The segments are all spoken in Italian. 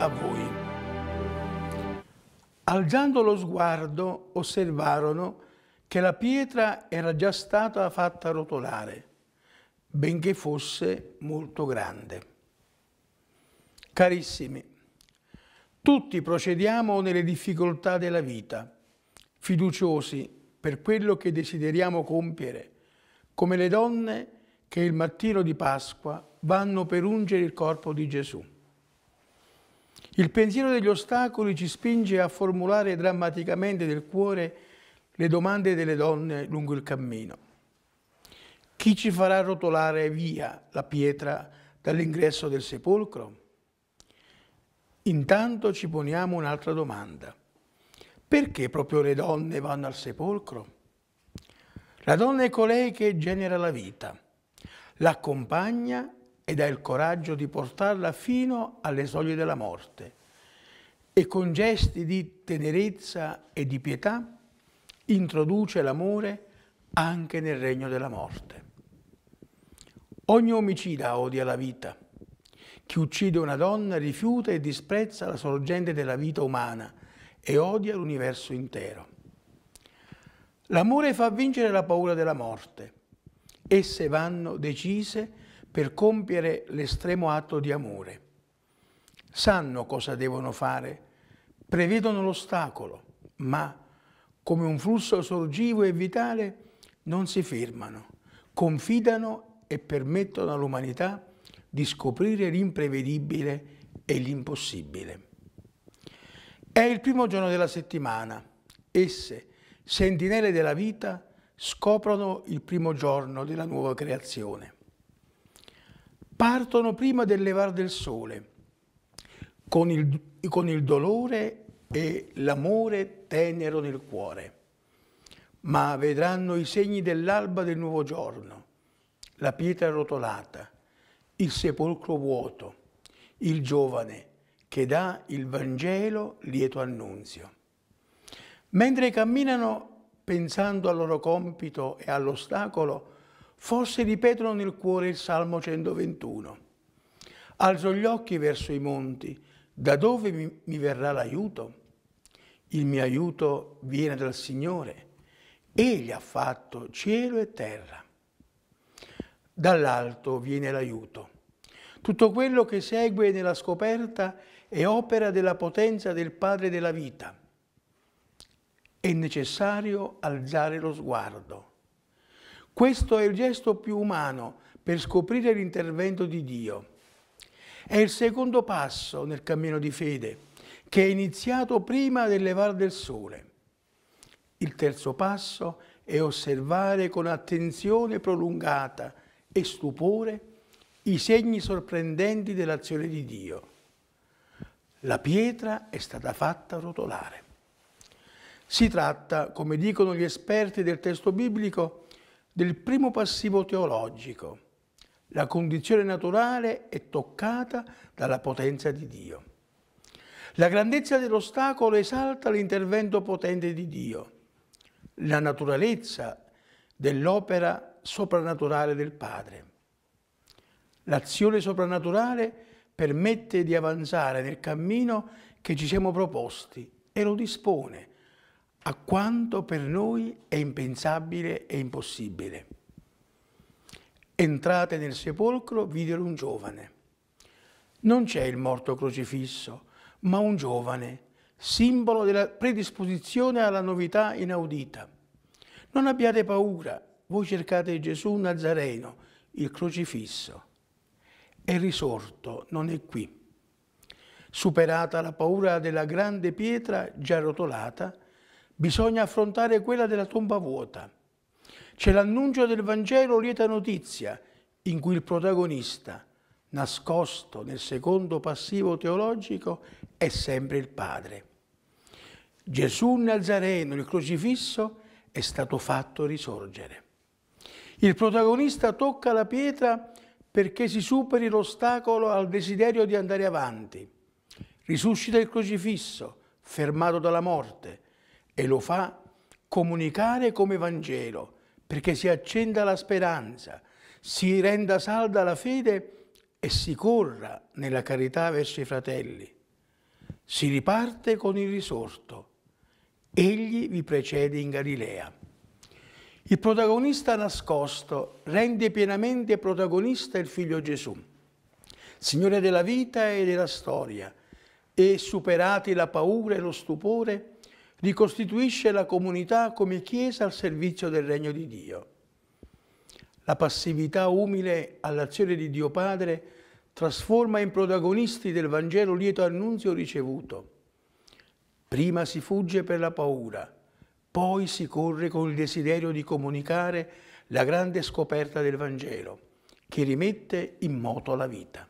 a voi. Alzando lo sguardo osservarono che la pietra era già stata fatta rotolare, benché fosse molto grande. Carissimi, tutti procediamo nelle difficoltà della vita, fiduciosi per quello che desideriamo compiere, come le donne che il mattino di Pasqua vanno per ungere il corpo di Gesù. Il pensiero degli ostacoli ci spinge a formulare drammaticamente nel cuore le domande delle donne lungo il cammino. Chi ci farà rotolare via la pietra dall'ingresso del sepolcro? Intanto ci poniamo un'altra domanda. Perché proprio le donne vanno al sepolcro? La donna è colei che genera la vita, l'accompagna ed ha il coraggio di portarla fino alle soglie della morte e con gesti di tenerezza e di pietà introduce l'amore anche nel regno della morte. Ogni omicida odia la vita. Chi uccide una donna rifiuta e disprezza la sorgente della vita umana e odia l'universo intero. L'amore fa vincere la paura della morte. Esse vanno decise per compiere l'estremo atto di amore. Sanno cosa devono fare, prevedono l'ostacolo, ma come un flusso sorgivo e vitale non si fermano, confidano e permettono all'umanità di scoprire l'imprevedibile e l'impossibile. È il primo giorno della settimana. Esse, sentinelle della vita, scoprono il primo giorno della nuova creazione partono prima del levar del sole, con il, con il dolore e l'amore tenero nel cuore, ma vedranno i segni dell'alba del nuovo giorno, la pietra rotolata, il sepolcro vuoto, il giovane che dà il Vangelo lieto annunzio. Mentre camminano pensando al loro compito e all'ostacolo, forse ripetono nel cuore il Salmo 121. Alzo gli occhi verso i monti, da dove mi, mi verrà l'aiuto? Il mio aiuto viene dal Signore, Egli ha fatto cielo e terra. Dall'alto viene l'aiuto. Tutto quello che segue nella scoperta è opera della potenza del Padre della vita. È necessario alzare lo sguardo questo è il gesto più umano per scoprire l'intervento di Dio. È il secondo passo nel cammino di fede, che è iniziato prima del levare del sole. Il terzo passo è osservare con attenzione prolungata e stupore i segni sorprendenti dell'azione di Dio. La pietra è stata fatta rotolare. Si tratta, come dicono gli esperti del testo biblico, del primo passivo teologico. La condizione naturale è toccata dalla potenza di Dio. La grandezza dell'ostacolo esalta l'intervento potente di Dio. La naturalezza dell'opera soprannaturale del Padre. L'azione soprannaturale permette di avanzare nel cammino che ci siamo proposti e lo dispone a quanto per noi è impensabile e impossibile. Entrate nel sepolcro, videro un giovane. Non c'è il morto crocifisso, ma un giovane, simbolo della predisposizione alla novità inaudita. Non abbiate paura, voi cercate Gesù Nazareno, il crocifisso. È risorto, non è qui. Superata la paura della grande pietra già rotolata, bisogna affrontare quella della tomba vuota. C'è l'annuncio del Vangelo lieta notizia, in cui il protagonista, nascosto nel secondo passivo teologico, è sempre il Padre. Gesù Nazareno, il crocifisso, è stato fatto risorgere. Il protagonista tocca la pietra perché si superi l'ostacolo al desiderio di andare avanti. Risuscita il crocifisso, fermato dalla morte, e lo fa comunicare come Vangelo, perché si accenda la speranza, si renda salda la fede e si corra nella carità verso i fratelli. Si riparte con il risorto. Egli vi precede in Galilea. Il protagonista nascosto rende pienamente protagonista il figlio Gesù, Signore della vita e della storia, e superati la paura e lo stupore, ricostituisce la comunità come Chiesa al servizio del Regno di Dio. La passività umile all'azione di Dio Padre trasforma in protagonisti del Vangelo lieto annunzio ricevuto. Prima si fugge per la paura, poi si corre con il desiderio di comunicare la grande scoperta del Vangelo, che rimette in moto la vita.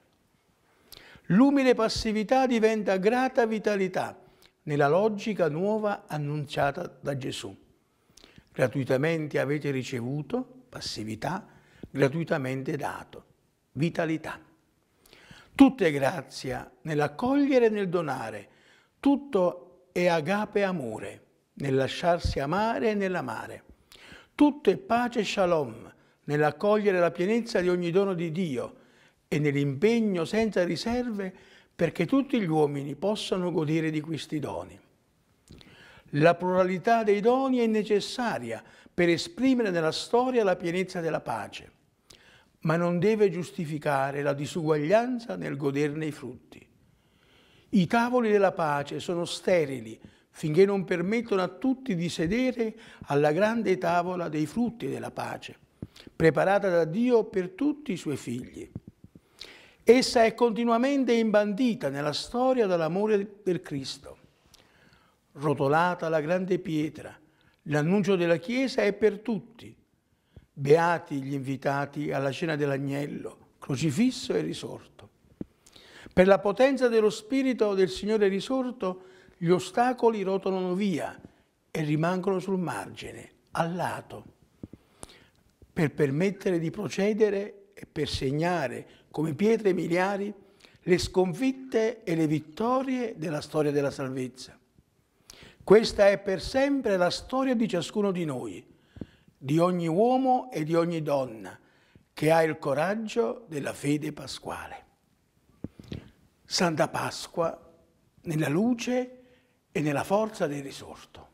L'umile passività diventa grata vitalità, nella logica nuova annunciata da Gesù. Gratuitamente avete ricevuto, passività, gratuitamente dato, vitalità. Tutto è grazia nell'accogliere e nel donare, tutto è agape amore, nel lasciarsi amare e nell'amare. Tutto è pace e shalom, nell'accogliere la pienezza di ogni dono di Dio e nell'impegno senza riserve perché tutti gli uomini possano godere di questi doni. La pluralità dei doni è necessaria per esprimere nella storia la pienezza della pace, ma non deve giustificare la disuguaglianza nel goderne i frutti. I tavoli della pace sono sterili finché non permettono a tutti di sedere alla grande tavola dei frutti della pace, preparata da Dio per tutti i suoi figli. Essa è continuamente imbandita nella storia dall'amore per Cristo. Rotolata la grande pietra, l'annuncio della Chiesa è per tutti. Beati gli invitati alla cena dell'agnello, crocifisso e risorto. Per la potenza dello Spirito del Signore risorto, gli ostacoli rotolano via e rimangono sul margine, al lato, per permettere di procedere e per segnare come pietre miliari le sconfitte e le vittorie della storia della salvezza. Questa è per sempre la storia di ciascuno di noi, di ogni uomo e di ogni donna che ha il coraggio della fede pasquale. Santa Pasqua nella luce e nella forza del risorto.